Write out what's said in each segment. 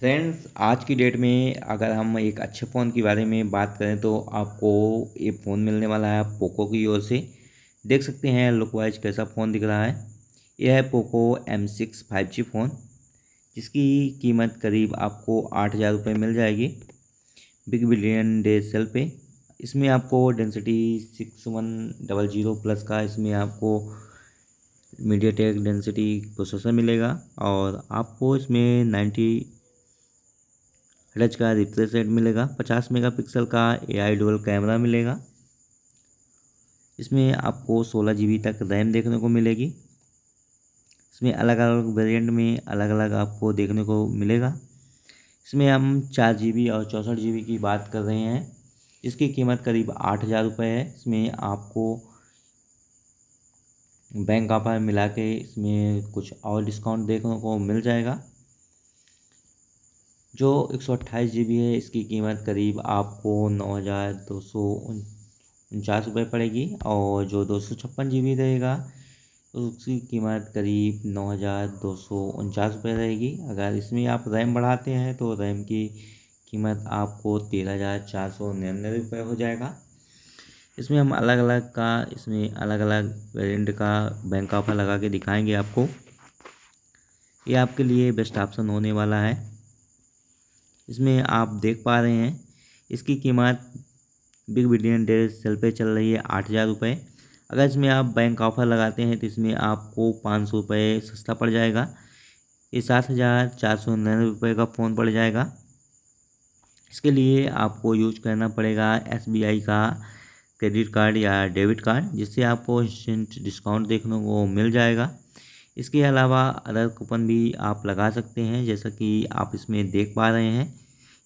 friends आज की date में अगर हम एक अच्छे फ़ोन के बारे में बात करें तो आपको ये फ़ोन मिलने वाला है पोको की ओर से देख सकते हैं लुक वाइज कैसा फ़ोन दिख रहा है यह है Poco M six five G phone जिसकी कीमत करीब आपको आठ हज़ार रुपये मिल जाएगी बिग बिलियन डे सेल पे इसमें आपको density six one double zero plus का इसमें आपको मीडिया टेक डेंसिटी प्रोसेसर मिलेगा और आपको इसमें नाइन्टी टच का रिफ्रेश रेट मिलेगा पचास मेगापिक्सल का एआई डुअल कैमरा मिलेगा इसमें आपको सोलह जी तक रैम देखने को मिलेगी इसमें अलग अलग वेरिएंट में अलग अलग आपको देखने को मिलेगा इसमें हम चार जी और चौंसठ जी की बात कर रहे हैं इसकी कीमत करीब आठ हज़ार रुपये है इसमें आपको बैंक ऑफर मिला के इसमें कुछ और डिस्काउंट देखने को मिल जाएगा जो एक सौ अट्ठाईस जी बी है इसकी कीमत करीब आपको नौ हज़ार दो सौ उनचास रुपये पड़ेगी और जो दो सौ छप्पन जी बी रहेगा उसकी कीमत करीब नौ हज़ार दो सौ उनचास रुपये रहेगी अगर इसमें आप रैम बढ़ाते हैं तो रैम की कीमत आपको तेरह हज़ार चार सौ निन्यानवे रुपये हो जाएगा इसमें हम अलग अलग का इसमें अलग अलग वेरिएंट का बैंक ऑफर लगा के दिखाएंगे आपको ये आपके लिए बेस्ट ऑप्शन होने वाला है इसमें आप देख पा रहे हैं इसकी कीमत बिग बिलियन डे सेल पे चल रही है आठ हज़ार रुपये अगर इसमें आप बैंक ऑफर लगाते हैं तो इसमें आपको पाँच सौ रुपये सस्ता पड़ जाएगा ये सात हज़ार चार सौ निन्यानवे रुपये का फ़ोन पड़ जाएगा इसके लिए आपको यूज करना पड़ेगा एसबीआई का क्रेडिट कार्ड या डेबिट कार्ड जिससे आपको इंस्टेंट डिस्काउंट देखने को मिल जाएगा इसके अलावा अदर कूपन भी आप लगा सकते हैं जैसा कि आप इसमें देख पा रहे हैं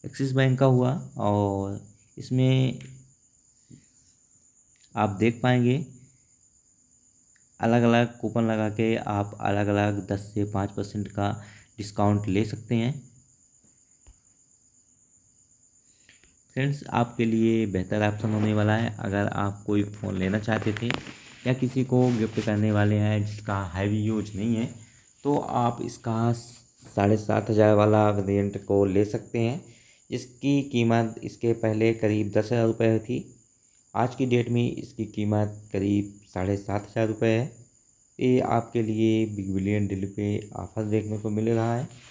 एक्सिस बैंक का हुआ और इसमें आप देख पाएंगे अलग अलग कूपन लगा के आप अलग अलग दस से पाँच परसेंट का डिस्काउंट ले सकते हैं फ्रेंड्स आपके लिए बेहतर ऑप्शन होने वाला है अगर आप कोई फ़ोन लेना चाहते थे या किसी को गिफ्ट करने वाले हैं जिसका हैवी यूज नहीं है तो आप इसका साढ़े सात हज़ार वाला वेरियंट को ले सकते हैं इसकी कीमत इसके पहले करीब दस हज़ार रुपये थी आज की डेट में इसकी कीमत करीब साढ़े सात हज़ार रुपये है ये आपके लिए बिग बिलियन डील पे ऑफ़र देखने को मिल रहा है